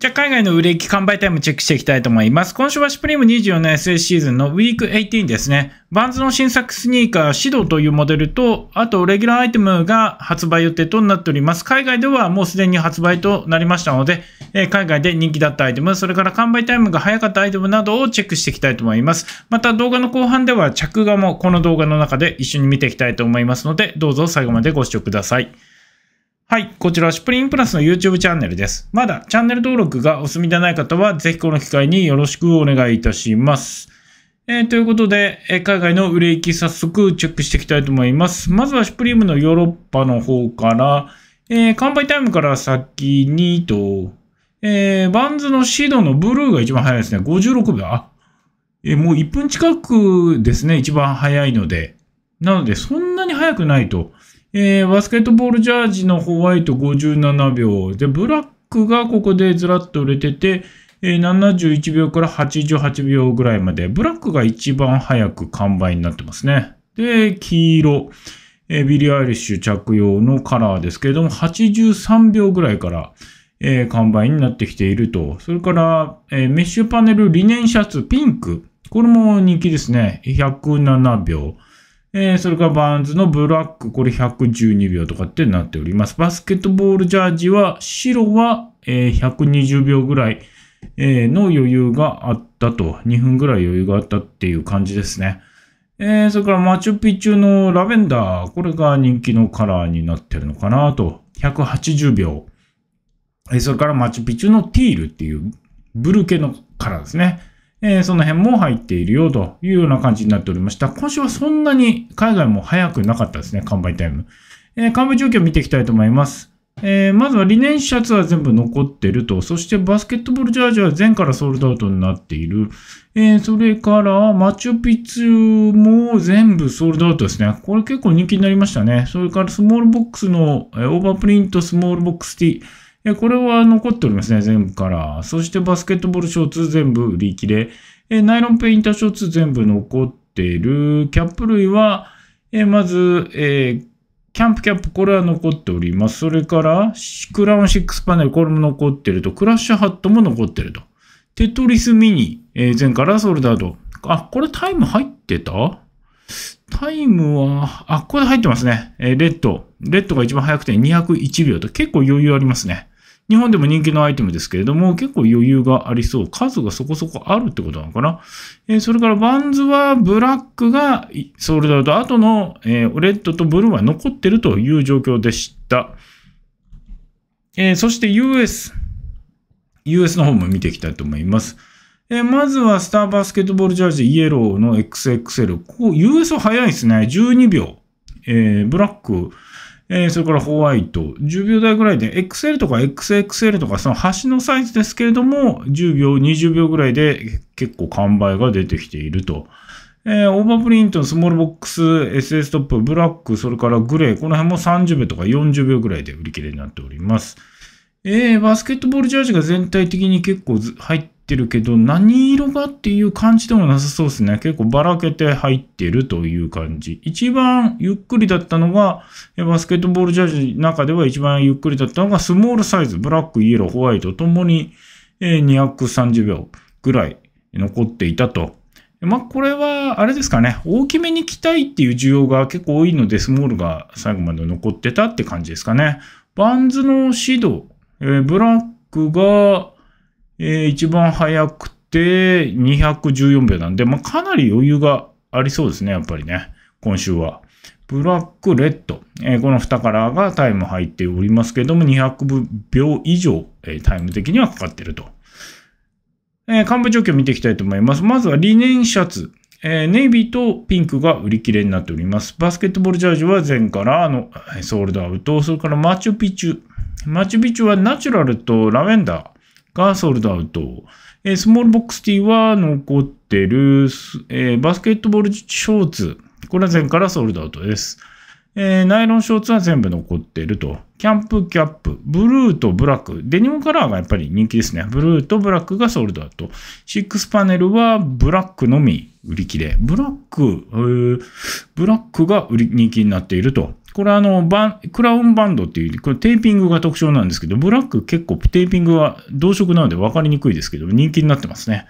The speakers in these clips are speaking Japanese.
じゃあ海外の売れ行き完売タイムチェックしていきたいと思います。今週はシュプリーム24の SS シーズンのウィーク18ですね。バンズの新作スニーカー、シドというモデルと、あとレギュラーアイテムが発売予定となっております。海外ではもうすでに発売となりましたので、え海外で人気だったアイテム、それから完売タイムが早かったアイテムなどをチェックしていきたいと思います。また動画の後半では着画もこの動画の中で一緒に見ていきたいと思いますので、どうぞ最後までご視聴ください。はい、こちら、シュプリンプラスの YouTube チャンネルです。まだチャンネル登録がお済みでない方は、ぜひこの機会によろしくお願いいたします。えー、ということで、えー、海外の売れ行き早速チェックしていきたいと思います。まずはシュプリームのヨーロッパの方から、えー、乾杯タイムから先にと、えー、バンズのシードのブルーが一番早いですね。56秒。あ、えー、もう1分近くですね。一番早いので。なので、そんなに早くないと。えー、バスケットボールジャージのホワイト57秒。で、ブラックがここでずらっと売れてて、えー、71秒から88秒ぐらいまで。ブラックが一番早く完売になってますね。で、黄色。えー、ビリー・アイリッシュ着用のカラーですけれども、83秒ぐらいから、えー、完売になってきていると。それから、えー、メッシュパネルリネンシャツピンク。これも人気ですね。107秒。えー、それからバーンズのブラック、これ112秒とかってなっております。バスケットボールジャージは、白は、えー、120秒ぐらい、えー、の余裕があったと、2分ぐらい余裕があったっていう感じですね。えー、それからマチュピチュのラベンダー、これが人気のカラーになってるのかなと、180秒。えー、それからマチュピチュのティールっていうブルー系のカラーですね。えー、その辺も入っているよというような感じになっておりました。今週はそんなに海外も早くなかったですね、完売タイム。えー、完売状況を見ていきたいと思います。えー、まずはリネンシャツは全部残ってると。そしてバスケットボールジャージは全からソールドアウトになっている。えー、それからマチュピチュも全部ソールドアウトですね。これ結構人気になりましたね。それからスモールボックスの、えー、オーバープリントスモールボックスティえこれは残っておりますね、全部から。そしてバスケットボールショーツ全部売り切れ。えナイロンペインターショーツ全部残ってる。キャップ類は、えまず、えー、キャンプキャップ、これは残っております。それから、クラウンシックスパネル、これも残ってると。クラッシュハットも残ってると。テトリスミニ、えー、前からソルダード。あ、これタイム入ってたタイムは、あ、これ入ってますね。えー、レッド。レッドが一番早くて201秒と結構余裕ありますね。日本でも人気のアイテムですけれども、結構余裕がありそう。数がそこそこあるってことなのかな。えー、それからバンズはブラックがソールドアウト後の、えー、レッドとブルーは残ってるという状況でした。えー、そして US。US の方も見ていきたいと思います。えまずはスターバスケットボールジャージイエローの XXL。ここ、US は早いですね。12秒。えブラック。えー、それからホワイト。10秒台ぐらいで、XL とか XXL とかその端のサイズですけれども、10秒、20秒ぐらいで結構完売が出てきていると。えー、オーバープリント、スモールボックス、SS トップ、ブラック、それからグレー、この辺も30秒とか40秒ぐらいで売り切れになっております。えー、バスケットボールジャージが全体的に結構入ってってるけど、何色がっていう感じでもなさそうですね。結構ばらけて入ってるという感じ。一番ゆっくりだったのが、バスケットボールジャージの中では一番ゆっくりだったのが、スモールサイズ、ブラック、イエロー、ホワイトともに230秒ぐらい残っていたと。まあ、これは、あれですかね。大きめに着たいっていう需要が結構多いので、スモールが最後まで残ってたって感じですかね。バンズの指導、えー、ブラックが、えー、一番早くて214秒なんで、まあ、かなり余裕がありそうですね、やっぱりね。今週は。ブラック、レッド。えー、この2カラーがタイム入っておりますけども、200秒以上、えー、タイム的にはかかってると。えー、幹部状況見ていきたいと思います。まずはリネンシャツ。えー、ネイビーとピンクが売り切れになっております。バスケットボールジャージは前からのソールドアウト。それからマチュピチュ。マチュピチュはナチュラルとラベンダー。がソールドアウト。えー、スモールボックスティーは残ってる、えー、バスケットボールショーツ。これは前からソールドアウトです。えー、ナイロンショーツは全部残ってると。キャンプキャップ、ブルーとブラック。デニムカラーがやっぱり人気ですね。ブルーとブラックがソールドだと。シックスパネルはブラックのみ売り切れ。ブラック、えー、ブラックが売り人気になっていると。これあの、バン、クラウンバンドっていう、これテーピングが特徴なんですけど、ブラック結構テーピングは同色なので分かりにくいですけど、人気になってますね。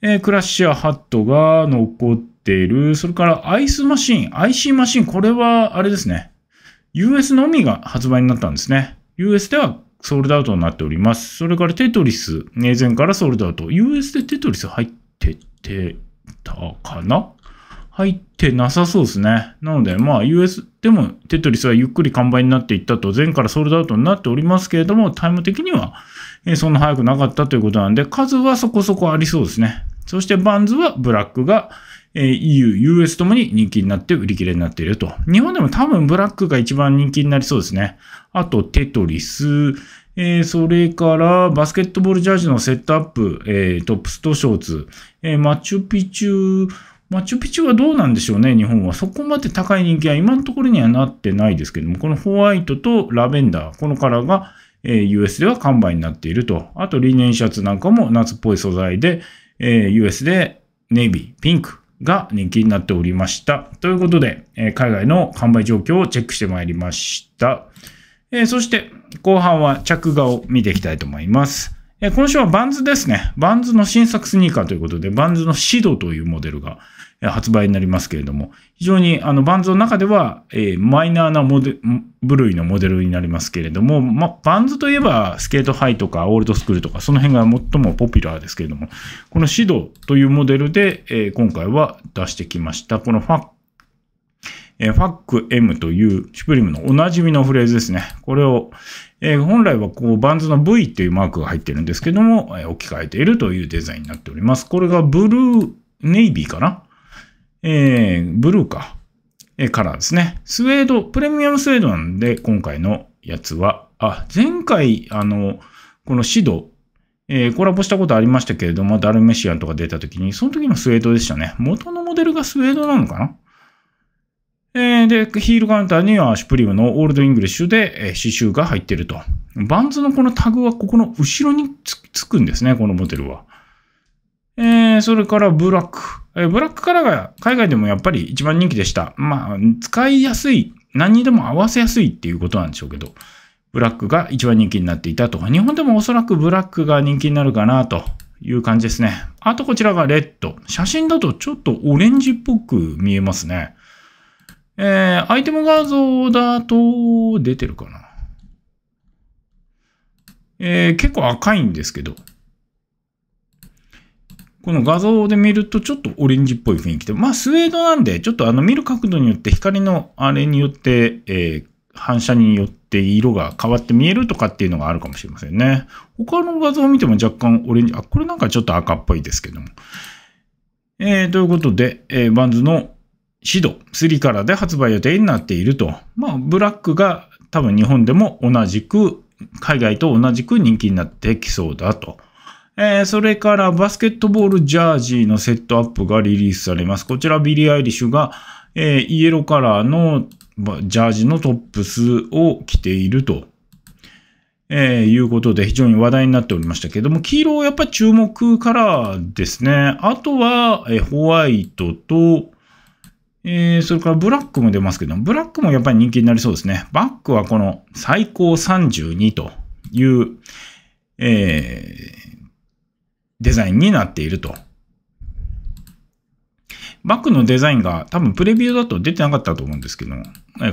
えー、クラッシャーハットが残ってている。それからアイスマシン、IC マシン、これはあれですね。US のみが発売になったんですね。US ではソールドアウトになっております。それからテトリス、以前からソールドアウト。US でテトリス入っててたかな入ってなさそうですね。なので、まあ、US でもテトリスはゆっくり完売になっていったと、前からソールドアウトになっておりますけれども、タイム的には、えそんな早くなかったということなんで、数はそこそこありそうですね。そしてバンズはブラックが、え EU、US ともに人気になって売り切れになっていると。日本でも多分ブラックが一番人気になりそうですね。あと、テトリス、えー、それから、バスケットボールジャージのセットアップ、えー、トップスとショーツ、えー、マチュピチュ、マチュピチュはどうなんでしょうね、日本は。そこまで高い人気は今のところにはなってないですけども、このホワイトとラベンダー、このカラーが、えー、US では完売になっていると。あと、リネンシャツなんかも夏っぽい素材で、えー、US でネイビー、ピンク、が人気になっておりました。ということで、えー、海外の販売状況をチェックしてまいりました。えー、そして、後半は着画を見ていきたいと思います。えー、今週はバンズですね。バンズの新作スニーカーということで、バンズのシドというモデルが、発売になりますけれども、非常にあのバンズの中では、えー、マイナーなモデ部類のモデルになりますけれども、まバンズといえばスケートハイとかオールドスクールとか、その辺が最もポピュラーですけれども、このシドというモデルで、えー、今回は出してきました。このファッえファック M というシュプリムのおなじみのフレーズですね。これを、えー、本来はこうバンズの V っていうマークが入ってるんですけども、えー、置き換えているというデザインになっております。これがブルーネイビーかなえー、ブルーか。えー、カラーですね。スウェード、プレミアムスウェードなんで、今回のやつは。あ、前回、あの、このシド、えー、コラボしたことありましたけれども、ダルメシアンとか出た時に、その時のスウェードでしたね。元のモデルがスウェードなのかなえー、で、ヒールカウンターにはシュプリームのオールドイングリッシュで、えー、刺繍が入ってると。バンズのこのタグはここの後ろにつくんですね、このモデルは。えー、それからブラック。えー、ブラックカラーが海外でもやっぱり一番人気でした。まあ、使いやすい、何にでも合わせやすいっていうことなんでしょうけど、ブラックが一番人気になっていたと。日本でもおそらくブラックが人気になるかなという感じですね。あとこちらがレッド。写真だとちょっとオレンジっぽく見えますね。えー、アイテム画像だと出てるかな。えー、結構赤いんですけど、この画像で見るとちょっとオレンジっぽい雰囲気で、まあスウェードなんで、ちょっとあの見る角度によって光のあれによって、えー、反射によって色が変わって見えるとかっていうのがあるかもしれませんね。他の画像を見ても若干オレンジ、あ、これなんかちょっと赤っぽいですけども。えー、ということで、えー、バンズのシド3からで発売予定になっていると。まあ、ブラックが多分日本でも同じく、海外と同じく人気になってきそうだと。えー、それからバスケットボールジャージーのセットアップがリリースされます。こちらビリー・アイリッシュが、えー、イエローカラーのジャージのトップスを着ていると、えー、いうことで非常に話題になっておりましたけども、黄色はやっぱ注目カラーですね。あとは、えホワイトと、えー、それからブラックも出ますけども、ブラックもやっぱり人気になりそうですね。バックはこの最高32という、えー、デザインになっていると。バックのデザインが多分プレビューだと出てなかったと思うんですけど、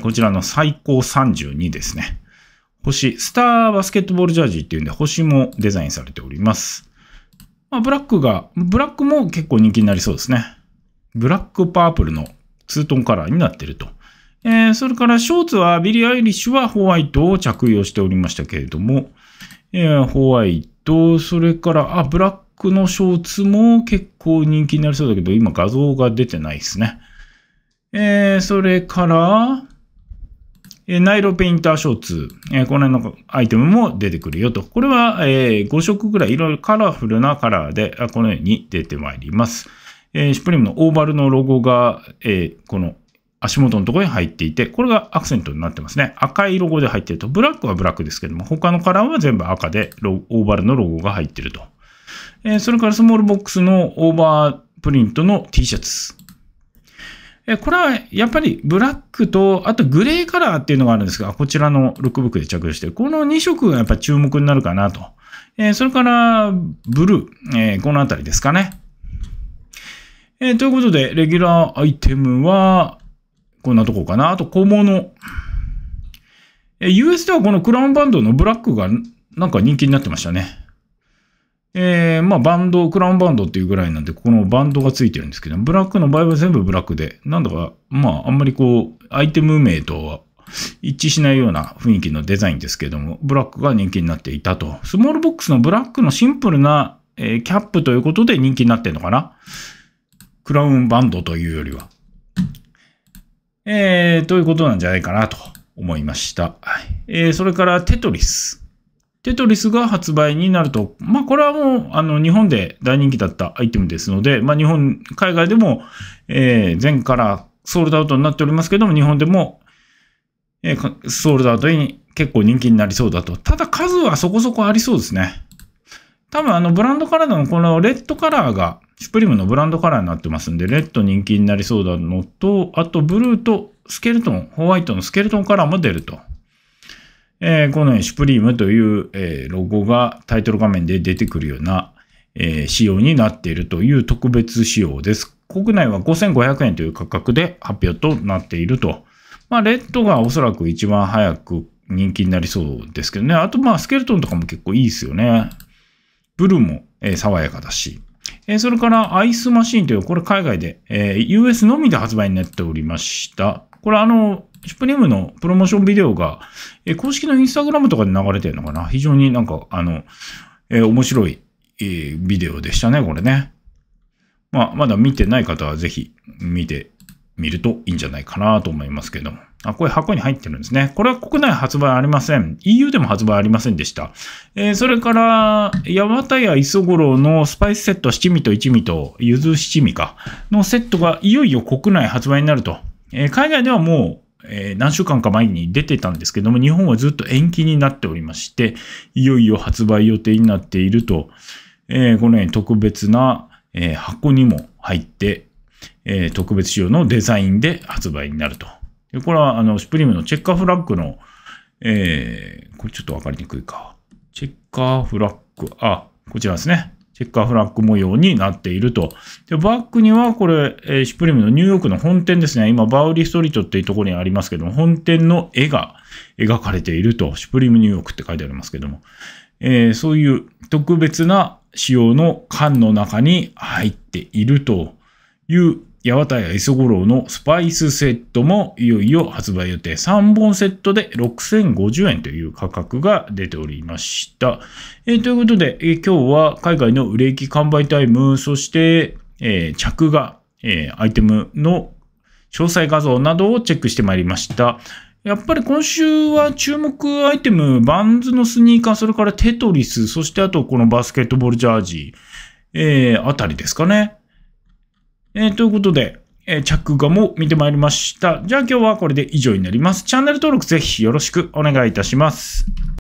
こちらの最高32ですね。星、スターバスケットボールジャージっていうんで星もデザインされております。まあ、ブラックが、ブラックも結構人気になりそうですね。ブラックパープルのツートンカラーになってると。えー、それからショーツはビリー・アイリッシュはホワイトを着用しておりましたけれども、えー、ホワイト、それから、あ、ブラックのショーツも結構人気になりそうだけど、今画像が出てないですね。えー、それから、えー、ナイロペインターショーツ、えー、この辺のアイテムも出てくるよと。これは、えー、5色ぐらいいろいろカラフルなカラーで、このように出てまいります。えー、シュプリームのオーバルのロゴが、えー、この足元のところに入っていて、これがアクセントになってますね。赤いロゴで入ってると、ブラックはブラックですけども、他のカラーは全部赤で、オーバルのロゴが入ってると。えそれからスモールボックスのオーバープリントの T シャツ。えこれはやっぱりブラックと、あとグレーカラーっていうのがあるんですが、こちらのルックブックで着用して、この2色がやっぱ注目になるかなと。えそれからブルー、えこのあたりですかね。えということで、レギュラーアイテムは、こんなとこかな。あと、小物。え US ではこのクラウンバンドのブラックがなんか人気になってましたね。えー、まあバンド、クラウンバンドっていうぐらいなんで、このバンドがついてるんですけど、ブラックの場合は全部ブラックで、なんだか、まああんまりこう、アイテム名とは一致しないような雰囲気のデザインですけども、ブラックが人気になっていたと。スモールボックスのブラックのシンプルな、えー、キャップということで人気になってるのかなクラウンバンドというよりは。えー、ということなんじゃないかなと思いました。えー、それからテトリス。テトリスが発売になると、まあ、これはもう、あの、日本で大人気だったアイテムですので、まあ、日本、海外でも、えー、前からソールドアウトになっておりますけども、日本でも、えー、ソールドアウトに結構人気になりそうだと。ただ数はそこそこありそうですね。多分あのブランドカラーのこのレッドカラーが、スプリムのブランドカラーになってますんで、レッド人気になりそうなのと、あとブルーとスケルトン、ホワイトのスケルトンカラーも出ると。えー、このように Supreme という、えー、ロゴがタイトル画面で出てくるような、えー、仕様になっているという特別仕様です。国内は5500円という価格で発表となっていると。まあ、レッドがおそらく一番早く人気になりそうですけどね。あと、まあ、スケルトンとかも結構いいですよね。ブルーも、えー、爽やかだし。えー、それから、アイスマシンという、これ海外で、えー、US のみで発売になっておりました。これ、あの、シップネームのプロモーションビデオが、え公式のインスタグラムとかで流れてるのかな非常になんか、あの、え面白い、えビデオでしたね、これね。まあ、まだ見てない方はぜひ見てみるといいんじゃないかなと思いますけども。あ、これ箱に入ってるんですね。これは国内発売ありません。EU でも発売ありませんでした。えー、それから、八幡屋磯五郎のスパイスセット七味と一味と、ゆず七味か、のセットがいよいよ国内発売になると。えー、海外ではもうえー、何週間か前に出てたんですけども、日本はずっと延期になっておりまして、いよいよ発売予定になっていると、えー、このように特別な、えー、箱にも入って、え特別仕様のデザインで発売になると。でこれは、あの、スプリムのチェッカーフラッグの、えこれちょっとわかりにくいか。チェッカーフラッグ、あ、こちらですね。チェッカーフラッグ模様になっていると。で、バックにはこれ、えー、シュプリームのニューヨークの本店ですね。今、バウリストリートっていうところにありますけども、本店の絵が描かれていると。シュプリームニューヨークって書いてありますけども。えー、そういう特別な仕様の缶の中に入っているという八幡屋磯五郎のスパイスセットもいよいよ発売予定。3本セットで6050円という価格が出ておりました。えー、ということで、えー、今日は海外の売れ行き完売タイム、そして、えー、着画、えアイテムの詳細画像などをチェックしてまいりました。やっぱり今週は注目アイテム、バンズのスニーカー、それからテトリス、そしてあとこのバスケットボールジャージ、えあたりですかね。えー、ということで、えー、着画も見てまいりました。じゃあ今日はこれで以上になります。チャンネル登録ぜひよろしくお願いいたします。